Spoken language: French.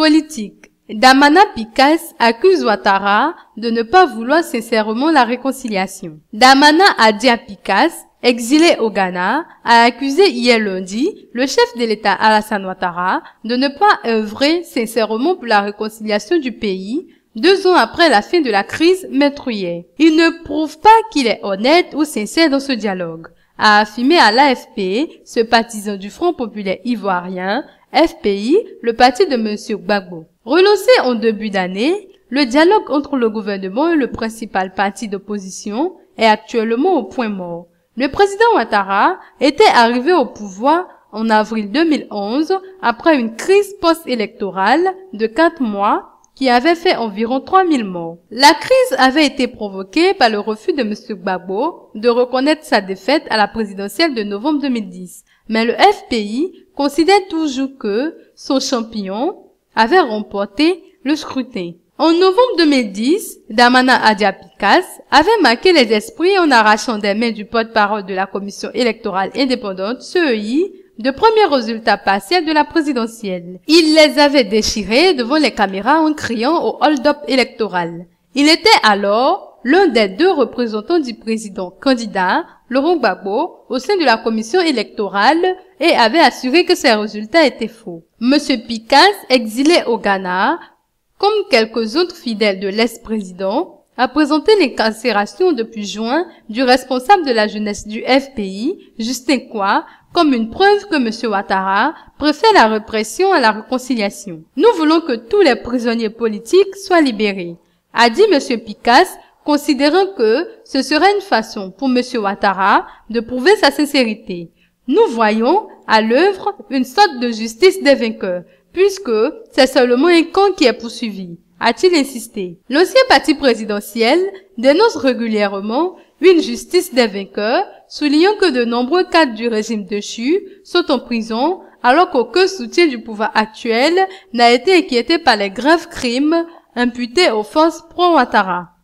Politique. Damana Picas accuse Ouattara de ne pas vouloir sincèrement la réconciliation. Damana Adia Picas, exilé au Ghana, a accusé hier lundi le chef de l'État Alassane Ouattara de ne pas œuvrer sincèrement pour la réconciliation du pays deux ans après la fin de la crise métrouillé. Il ne prouve pas qu'il est honnête ou sincère dans ce dialogue a affirmé à l'AFP, ce partisan du Front populaire ivoirien, FPI, le parti de M. Gbagbo. Relancé en début d'année, le dialogue entre le gouvernement et le principal parti d'opposition est actuellement au point mort. Le président Ouattara était arrivé au pouvoir en avril 2011 après une crise post-électorale de quatre mois qui avait fait environ 3000 morts. La crise avait été provoquée par le refus de M. Gbagbo de reconnaître sa défaite à la présidentielle de novembre 2010. Mais le FPI considère toujours que son champion avait remporté le scrutin. En novembre 2010, Damana Adiapikas avait marqué les esprits en arrachant des mains du porte-parole de la Commission électorale indépendante, CEI, de premiers résultats partiels de la présidentielle. Il les avait déchirés devant les caméras en criant au hold-up électoral. Il était alors l'un des deux représentants du président candidat, Laurent Gbagbo, au sein de la commission électorale et avait assuré que ces résultats étaient faux. Monsieur Picasse, exilé au Ghana, comme quelques autres fidèles de l'ex-président, a présenté l'incarcération depuis juin du responsable de la jeunesse du FPI, Justin Kwa, comme une preuve que M. Ouattara préfère la répression à la réconciliation. Nous voulons que tous les prisonniers politiques soient libérés, a dit M. Picasse, considérant que ce serait une façon pour M. Ouattara de prouver sa sincérité. Nous voyons à l'œuvre une sorte de justice des vainqueurs, puisque c'est seulement un camp qui est poursuivi a-t-il insisté. L'ancien parti présidentiel dénonce régulièrement une justice des vainqueurs, soulignant que de nombreux cadres du régime de Chu sont en prison alors qu'aucun soutien du pouvoir actuel n'a été inquiété par les graves crimes imputés aux forces pro-Ouattara.